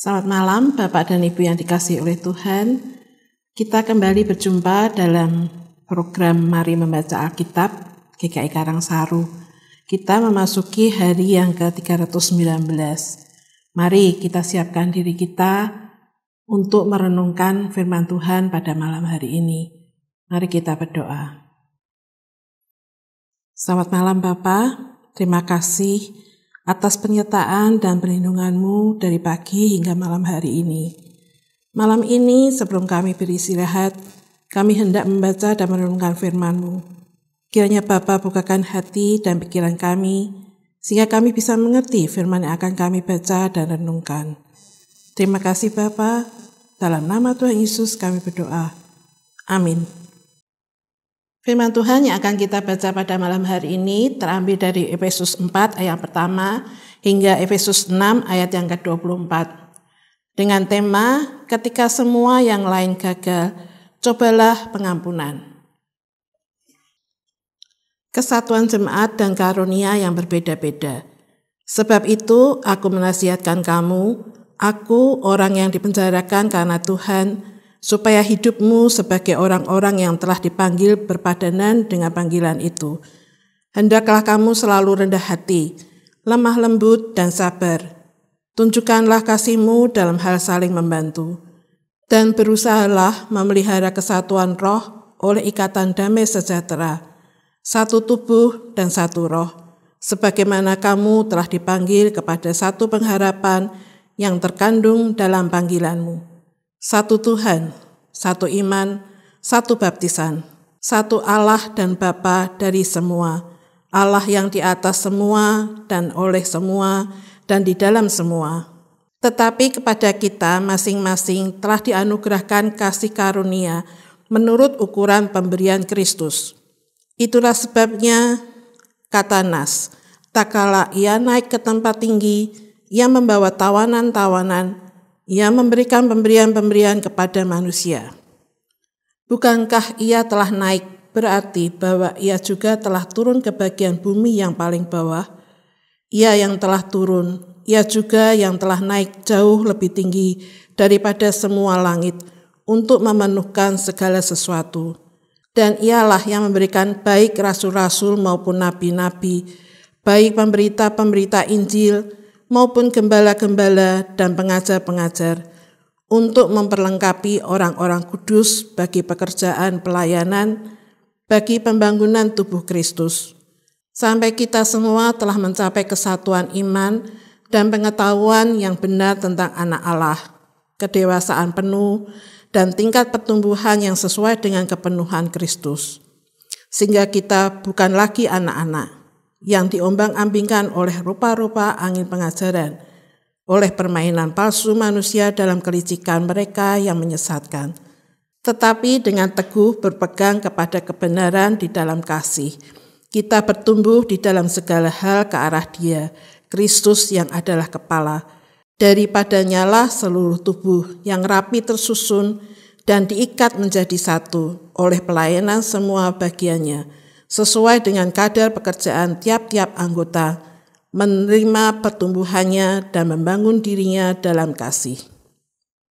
Selamat malam Bapak dan Ibu yang dikasih oleh Tuhan. Kita kembali berjumpa dalam program Mari Membaca Alkitab GKI Karangsaru. Kita memasuki hari yang ke-319. Mari kita siapkan diri kita untuk merenungkan firman Tuhan pada malam hari ini. Mari kita berdoa. Selamat malam Bapak, terima kasih atas penyertaan dan perlindunganmu dari pagi hingga malam hari ini. Malam ini sebelum kami beristirahat, kami hendak membaca dan merenungkan firman-Mu. Kiranya Bapa bukakan hati dan pikiran kami, sehingga kami bisa mengerti firman yang akan kami baca dan renungkan. Terima kasih Bapa. Dalam nama Tuhan Yesus kami berdoa. Amin. Firman Tuhan yang akan kita baca pada malam hari ini terambil dari Efesus 4 ayat pertama hingga Efesus 6 ayat yang ke-24. Dengan tema ketika semua yang lain gagal, cobalah pengampunan. Kesatuan jemaat dan karunia yang berbeda-beda. Sebab itu aku menasihatkan kamu, aku orang yang dipenjarakan karena Tuhan, supaya hidupmu sebagai orang-orang yang telah dipanggil berpadanan dengan panggilan itu. Hendaklah kamu selalu rendah hati, lemah lembut, dan sabar. Tunjukkanlah kasihmu dalam hal saling membantu. Dan berusahalah memelihara kesatuan roh oleh ikatan damai sejahtera, satu tubuh dan satu roh, sebagaimana kamu telah dipanggil kepada satu pengharapan yang terkandung dalam panggilanmu satu Tuhan, satu iman, satu baptisan, satu Allah dan Bapa dari semua, Allah yang di atas semua dan oleh semua dan di dalam semua. Tetapi kepada kita masing-masing telah dianugerahkan kasih karunia menurut ukuran pemberian Kristus. Itulah sebabnya, kata Nas, tak kala ia naik ke tempat tinggi, ia membawa tawanan-tawanan ia memberikan pemberian-pemberian kepada manusia. Bukankah ia telah naik berarti bahwa ia juga telah turun ke bagian bumi yang paling bawah? Ia yang telah turun, ia juga yang telah naik jauh lebih tinggi daripada semua langit untuk memenuhkan segala sesuatu. Dan ialah yang memberikan baik rasul-rasul maupun nabi-nabi, baik pemberita-pemberita Injil, maupun gembala-gembala dan pengajar-pengajar untuk memperlengkapi orang-orang kudus bagi pekerjaan pelayanan bagi pembangunan tubuh Kristus. Sampai kita semua telah mencapai kesatuan iman dan pengetahuan yang benar tentang anak Allah, kedewasaan penuh, dan tingkat pertumbuhan yang sesuai dengan kepenuhan Kristus. Sehingga kita bukan lagi anak-anak, yang diombang-ambingkan oleh rupa-rupa angin pengajaran, oleh permainan palsu manusia dalam kelicikan mereka yang menyesatkan, tetapi dengan teguh berpegang kepada kebenaran di dalam kasih. Kita bertumbuh di dalam segala hal ke arah Dia, Kristus yang adalah kepala. Daripadanyalah seluruh tubuh yang rapi tersusun dan diikat menjadi satu oleh pelayanan semua bagiannya sesuai dengan kadar pekerjaan tiap-tiap anggota, menerima pertumbuhannya dan membangun dirinya dalam kasih.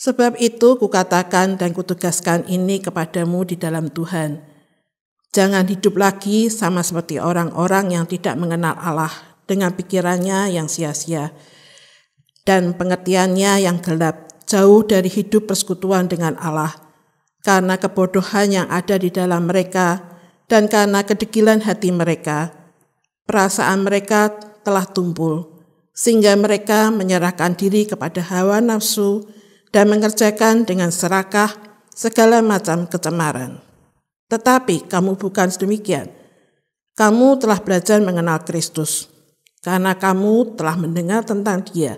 Sebab itu kukatakan dan kutugaskan ini kepadamu di dalam Tuhan. Jangan hidup lagi sama seperti orang-orang yang tidak mengenal Allah dengan pikirannya yang sia-sia dan pengertiannya yang gelap, jauh dari hidup persekutuan dengan Allah. Karena kebodohan yang ada di dalam mereka, dan karena kedekilan hati mereka, perasaan mereka telah tumpul, sehingga mereka menyerahkan diri kepada hawa nafsu dan mengerjakan dengan serakah segala macam kecemaran. Tetapi kamu bukan sedemikian. Kamu telah belajar mengenal Kristus, karena kamu telah mendengar tentang dia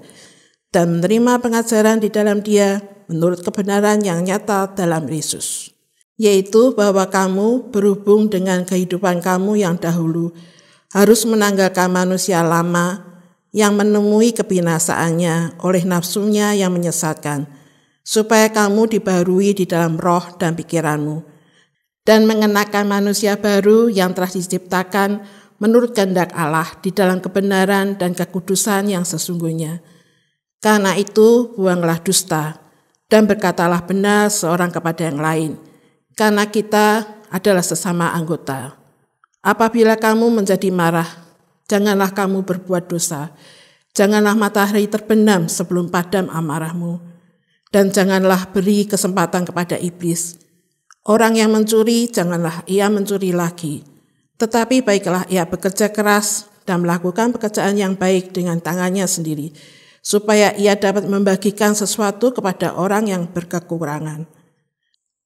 dan menerima pengajaran di dalam dia menurut kebenaran yang nyata dalam Yesus yaitu bahwa kamu berhubung dengan kehidupan kamu yang dahulu harus menanggalkan manusia lama yang menemui kebinasaannya oleh nafsunya yang menyesatkan, supaya kamu dibarui di dalam roh dan pikiranmu, dan mengenakan manusia baru yang telah diciptakan menurut kehendak Allah di dalam kebenaran dan kekudusan yang sesungguhnya. Karena itu, buanglah dusta, dan berkatalah benar seorang kepada yang lain.' karena kita adalah sesama anggota. Apabila kamu menjadi marah, janganlah kamu berbuat dosa. Janganlah matahari terbenam sebelum padam amarahmu. Dan janganlah beri kesempatan kepada iblis. Orang yang mencuri, janganlah ia mencuri lagi. Tetapi baiklah ia bekerja keras dan melakukan pekerjaan yang baik dengan tangannya sendiri, supaya ia dapat membagikan sesuatu kepada orang yang berkekurangan.'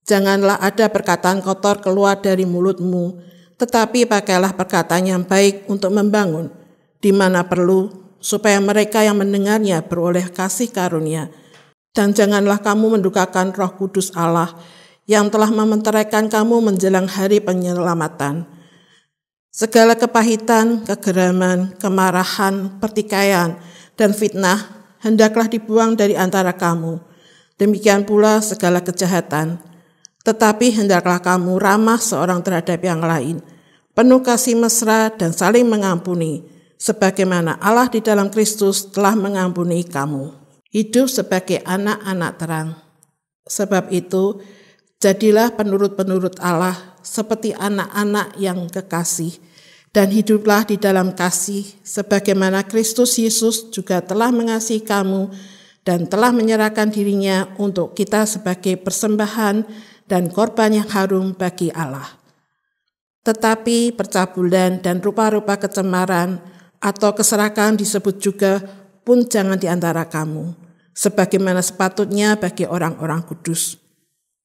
Janganlah ada perkataan kotor keluar dari mulutmu, tetapi pakailah perkataan yang baik untuk membangun, di mana perlu, supaya mereka yang mendengarnya beroleh kasih karunia. Dan janganlah kamu mendukakan roh kudus Allah yang telah mementeraikan kamu menjelang hari penyelamatan. Segala kepahitan, kegeraman, kemarahan, pertikaian, dan fitnah hendaklah dibuang dari antara kamu. Demikian pula segala kejahatan. Tetapi hendaklah kamu ramah seorang terhadap yang lain, penuh kasih mesra dan saling mengampuni, sebagaimana Allah di dalam Kristus telah mengampuni kamu. Hidup sebagai anak-anak terang. Sebab itu, jadilah penurut-penurut Allah seperti anak-anak yang kekasih, dan hiduplah di dalam kasih, sebagaimana Kristus Yesus juga telah mengasihi kamu dan telah menyerahkan dirinya untuk kita sebagai persembahan dan korban yang harum bagi Allah. Tetapi percabulan dan rupa-rupa kecemaran atau keserakan disebut juga pun jangan di antara kamu, sebagaimana sepatutnya bagi orang-orang kudus.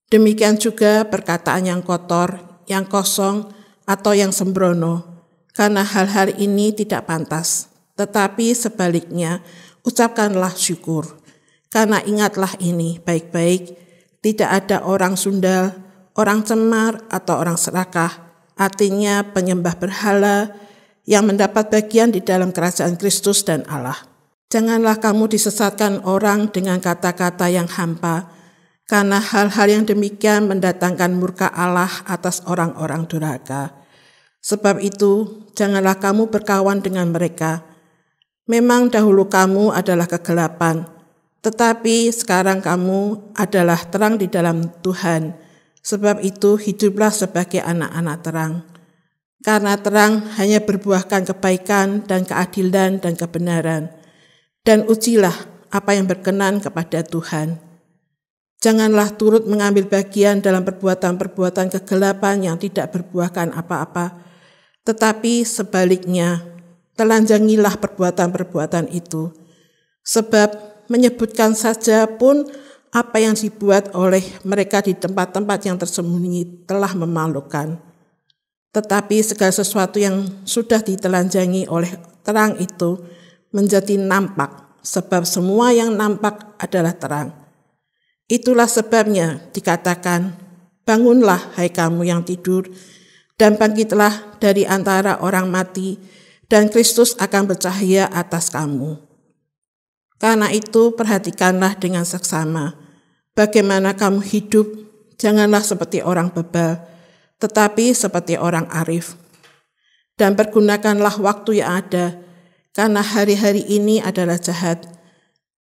Demikian juga perkataan yang kotor, yang kosong, atau yang sembrono, karena hal-hal ini tidak pantas. Tetapi sebaliknya, ucapkanlah syukur, karena ingatlah ini baik-baik tidak ada orang sundal, orang Cemar, atau orang Serakah, artinya penyembah berhala, yang mendapat bagian di dalam kerajaan Kristus dan Allah. Janganlah kamu disesatkan orang dengan kata-kata yang hampa, karena hal-hal yang demikian mendatangkan murka Allah atas orang-orang durhaka. Sebab itu, janganlah kamu berkawan dengan mereka. Memang dahulu kamu adalah kegelapan, tetapi sekarang kamu adalah terang di dalam Tuhan. Sebab itu hiduplah sebagai anak-anak terang. Karena terang hanya berbuahkan kebaikan dan keadilan dan kebenaran. Dan ujilah apa yang berkenan kepada Tuhan. Janganlah turut mengambil bagian dalam perbuatan-perbuatan kegelapan yang tidak berbuahkan apa-apa, tetapi sebaliknya, telanjangilah perbuatan-perbuatan itu. Sebab menyebutkan saja pun apa yang dibuat oleh mereka di tempat-tempat yang tersembunyi telah memalukan. Tetapi segala sesuatu yang sudah ditelanjangi oleh terang itu menjadi nampak, sebab semua yang nampak adalah terang. Itulah sebabnya dikatakan, bangunlah hai kamu yang tidur, dan bangkitlah dari antara orang mati, dan Kristus akan bercahaya atas kamu.' Karena itu perhatikanlah dengan seksama bagaimana kamu hidup, janganlah seperti orang bebal, tetapi seperti orang arif. Dan pergunakanlah waktu yang ada, karena hari-hari ini adalah jahat.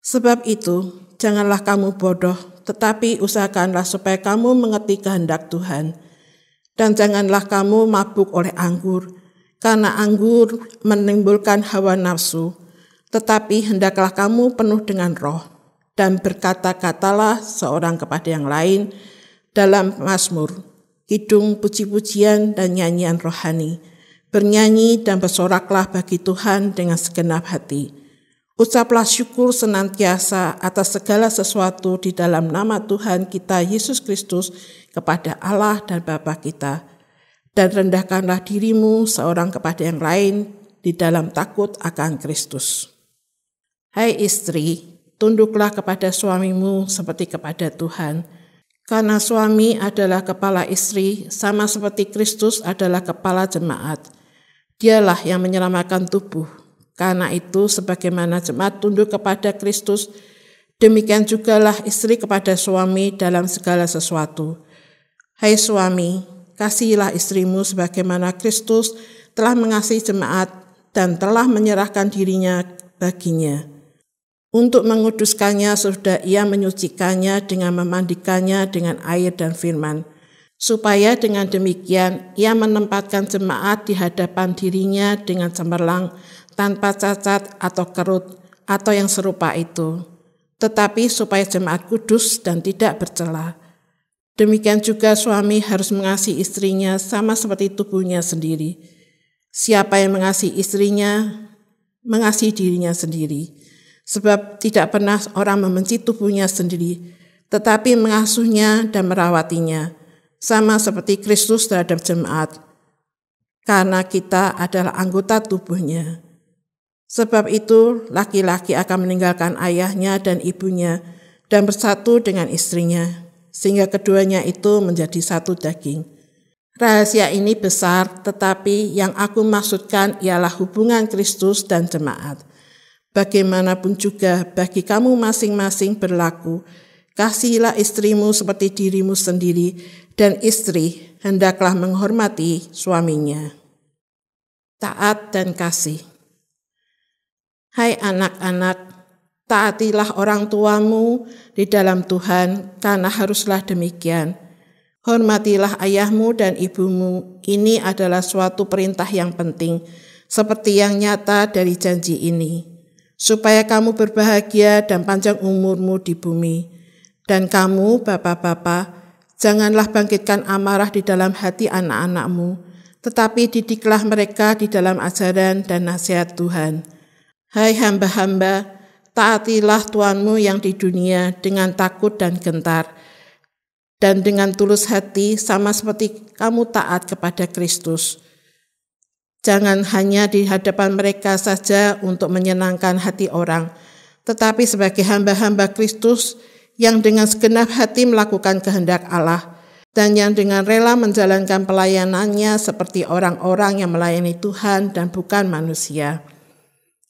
Sebab itu, janganlah kamu bodoh, tetapi usahakanlah supaya kamu mengerti kehendak Tuhan. Dan janganlah kamu mabuk oleh anggur, karena anggur menimbulkan hawa nafsu, tetapi hendaklah kamu penuh dengan roh dan berkata-katalah seorang kepada yang lain dalam Mazmur, hidung puji-pujian dan nyanyian rohani. Bernyanyi dan bersoraklah bagi Tuhan dengan segenap hati. Ucaplah syukur senantiasa atas segala sesuatu di dalam nama Tuhan kita Yesus Kristus kepada Allah dan Bapa kita. Dan rendahkanlah dirimu seorang kepada yang lain di dalam takut akan Kristus. Hai istri, tunduklah kepada suamimu seperti kepada Tuhan, karena suami adalah kepala istri, sama seperti Kristus adalah kepala jemaat. Dialah yang menyelamatkan tubuh. Karena itu, sebagaimana jemaat tunduk kepada Kristus, demikian jugalah istri kepada suami dalam segala sesuatu. Hai suami, kasihilah istrimu sebagaimana Kristus telah mengasihi jemaat dan telah menyerahkan dirinya baginya untuk menguduskannya sudah ia menyucikannya dengan memandikannya dengan air dan firman. Supaya dengan demikian ia menempatkan jemaat di hadapan dirinya dengan cemerlang, tanpa cacat atau kerut, atau yang serupa itu. Tetapi supaya jemaat kudus dan tidak bercela. Demikian juga suami harus mengasihi istrinya sama seperti tubuhnya sendiri. Siapa yang mengasihi istrinya, mengasihi dirinya sendiri.' sebab tidak pernah orang membenci tubuhnya sendiri, tetapi mengasuhnya dan merawatinya, sama seperti Kristus terhadap jemaat, karena kita adalah anggota tubuhnya. Sebab itu, laki-laki akan meninggalkan ayahnya dan ibunya dan bersatu dengan istrinya, sehingga keduanya itu menjadi satu daging. Rahasia ini besar, tetapi yang aku maksudkan ialah hubungan Kristus dan jemaat bagaimanapun juga bagi kamu masing-masing berlaku. Kasihilah istrimu seperti dirimu sendiri, dan istri hendaklah menghormati suaminya. Taat dan kasih. Hai anak-anak, taatilah orang tuamu di dalam Tuhan, karena haruslah demikian. Hormatilah ayahmu dan ibumu, ini adalah suatu perintah yang penting, seperti yang nyata dari janji ini supaya kamu berbahagia dan panjang umurmu di bumi. Dan kamu, bapak-bapak, janganlah bangkitkan amarah di dalam hati anak-anakmu, tetapi didiklah mereka di dalam ajaran dan nasihat Tuhan. Hai hamba-hamba, taatilah Tuanmu yang di dunia dengan takut dan gentar, dan dengan tulus hati sama seperti kamu taat kepada Kristus.' Jangan hanya di hadapan mereka saja untuk menyenangkan hati orang, tetapi sebagai hamba-hamba Kristus yang dengan segenap hati melakukan kehendak Allah dan yang dengan rela menjalankan pelayanannya seperti orang-orang yang melayani Tuhan dan bukan manusia.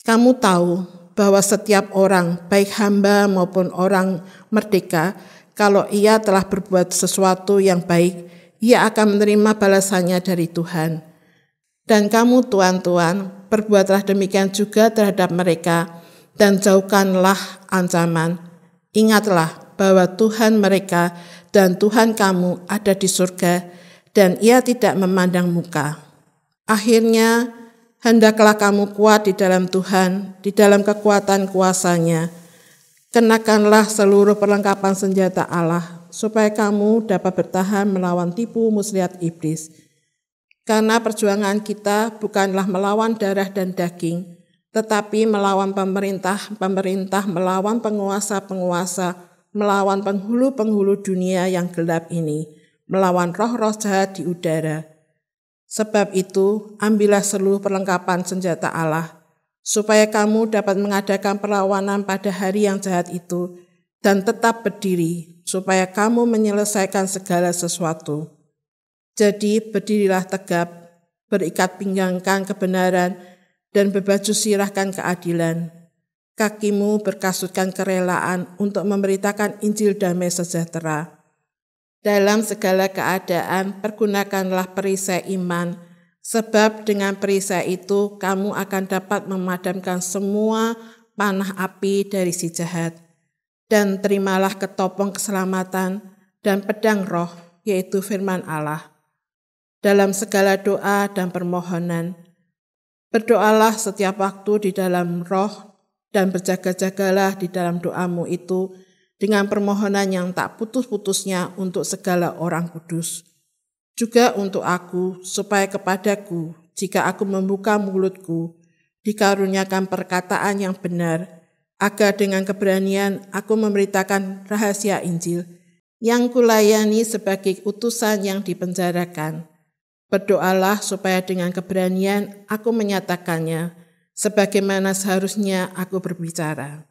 Kamu tahu bahwa setiap orang, baik hamba maupun orang merdeka, kalau ia telah berbuat sesuatu yang baik, ia akan menerima balasannya dari Tuhan. Dan kamu tuan-tuan, perbuatlah demikian juga terhadap mereka, dan jauhkanlah ancaman. Ingatlah bahwa Tuhan mereka dan Tuhan kamu ada di surga, dan ia tidak memandang muka. Akhirnya, hendaklah kamu kuat di dalam Tuhan, di dalam kekuatan kuasanya. Kenakanlah seluruh perlengkapan senjata Allah, supaya kamu dapat bertahan melawan tipu muslihat iblis.' Karena perjuangan kita bukanlah melawan darah dan daging, tetapi melawan pemerintah, pemerintah melawan penguasa-penguasa, melawan penghulu-penghulu dunia yang gelap ini, melawan roh-roh jahat di udara. Sebab itu, ambillah seluruh perlengkapan senjata Allah, supaya kamu dapat mengadakan perlawanan pada hari yang jahat itu, dan tetap berdiri, supaya kamu menyelesaikan segala sesuatu. Jadi berdirilah tegap, berikat pinggangkan kebenaran, dan berbaju sirahkan keadilan. Kakimu berkasutkan kerelaan untuk memberitakan Injil damai sejahtera. Dalam segala keadaan, pergunakanlah perisai iman, sebab dengan perisai itu kamu akan dapat memadamkan semua panah api dari si jahat. Dan terimalah ketopong keselamatan dan pedang roh, yaitu firman Allah dalam segala doa dan permohonan. Berdoalah setiap waktu di dalam roh dan berjaga-jagalah di dalam doamu itu dengan permohonan yang tak putus-putusnya untuk segala orang kudus. Juga untuk aku, supaya kepadaku, jika aku membuka mulutku, dikaruniakan perkataan yang benar, agar dengan keberanian aku memberitakan rahasia Injil yang kulayani sebagai utusan yang dipenjarakan.' Berdoalah supaya dengan keberanian aku menyatakannya, sebagaimana seharusnya aku berbicara.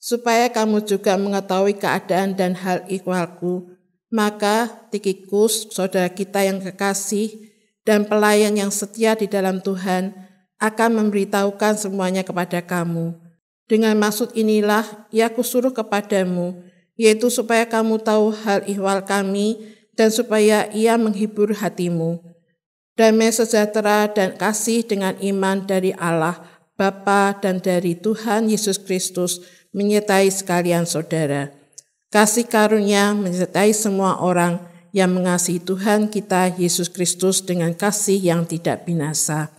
Supaya kamu juga mengetahui keadaan dan hal ikhwalku, maka Tikikus, saudara kita yang kekasih dan pelayan yang setia di dalam Tuhan, akan memberitahukan semuanya kepada kamu. Dengan maksud inilah ia kusuruh kepadamu, yaitu supaya kamu tahu hal ihwal kami dan supaya ia menghibur hatimu.' Damai sejahtera dan kasih dengan iman dari Allah Bapa dan dari Tuhan Yesus Kristus menyertai sekalian saudara. Kasih karunia menyertai semua orang yang mengasihi Tuhan kita Yesus Kristus dengan kasih yang tidak binasa.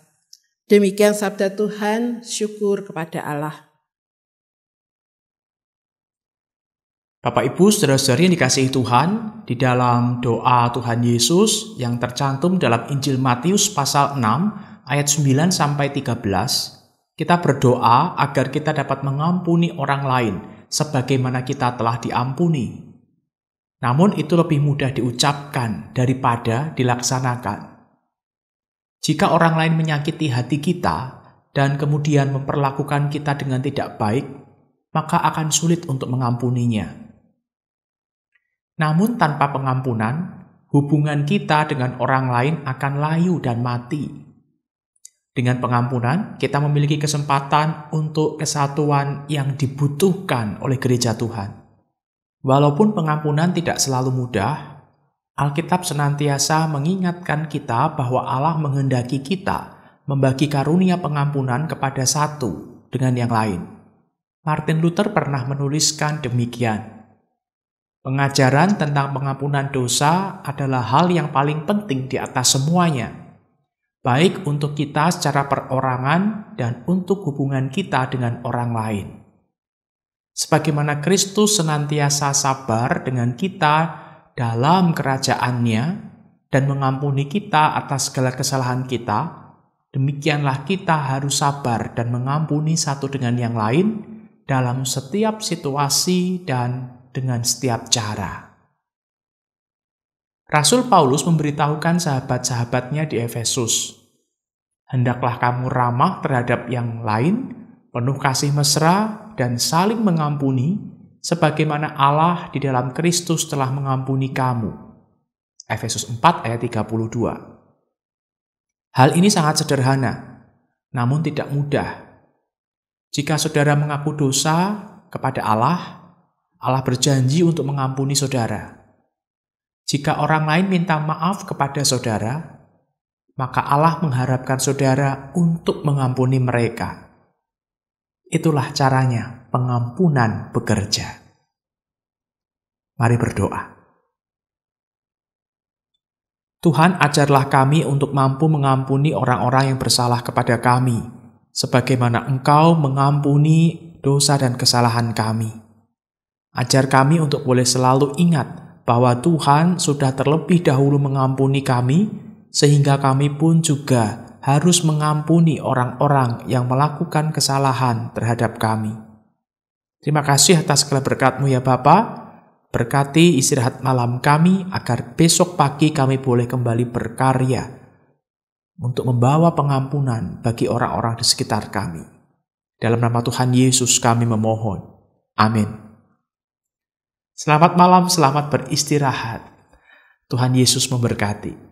Demikian sabda Tuhan, syukur kepada Allah. Bapak Ibu saudara-saudari yang dikasihi Tuhan, di dalam doa Tuhan Yesus yang tercantum dalam Injil Matius pasal 6 ayat 9 sampai 13, kita berdoa agar kita dapat mengampuni orang lain sebagaimana kita telah diampuni. Namun itu lebih mudah diucapkan daripada dilaksanakan. Jika orang lain menyakiti hati kita dan kemudian memperlakukan kita dengan tidak baik, maka akan sulit untuk mengampuninya. Namun, tanpa pengampunan, hubungan kita dengan orang lain akan layu dan mati. Dengan pengampunan, kita memiliki kesempatan untuk kesatuan yang dibutuhkan oleh gereja Tuhan. Walaupun pengampunan tidak selalu mudah, Alkitab senantiasa mengingatkan kita bahwa Allah menghendaki kita membagi karunia pengampunan kepada satu dengan yang lain. Martin Luther pernah menuliskan demikian. Pengajaran tentang pengampunan dosa adalah hal yang paling penting di atas semuanya, baik untuk kita secara perorangan dan untuk hubungan kita dengan orang lain. Sebagaimana Kristus senantiasa sabar dengan kita dalam kerajaannya dan mengampuni kita atas segala kesalahan kita, demikianlah kita harus sabar dan mengampuni satu dengan yang lain dalam setiap situasi dan dengan setiap cara. Rasul Paulus memberitahukan sahabat-sahabatnya di Efesus, "Hendaklah kamu ramah terhadap yang lain, penuh kasih mesra, dan saling mengampuni, sebagaimana Allah di dalam Kristus telah mengampuni kamu." Efesus 4 ayat 32. Hal ini sangat sederhana, namun tidak mudah. Jika saudara mengaku dosa kepada Allah, Allah berjanji untuk mengampuni saudara. Jika orang lain minta maaf kepada saudara, maka Allah mengharapkan saudara untuk mengampuni mereka. Itulah caranya pengampunan bekerja. Mari berdoa. Tuhan, ajarlah kami untuk mampu mengampuni orang-orang yang bersalah kepada kami, sebagaimana Engkau mengampuni dosa dan kesalahan kami. Ajar kami untuk boleh selalu ingat bahwa Tuhan sudah terlebih dahulu mengampuni kami, sehingga kami pun juga harus mengampuni orang-orang yang melakukan kesalahan terhadap kami. Terima kasih atas segala berkatmu ya Bapa. Berkati istirahat malam kami agar besok pagi kami boleh kembali berkarya untuk membawa pengampunan bagi orang-orang di sekitar kami. Dalam nama Tuhan Yesus kami memohon. Amin. Selamat malam, selamat beristirahat. Tuhan Yesus memberkati.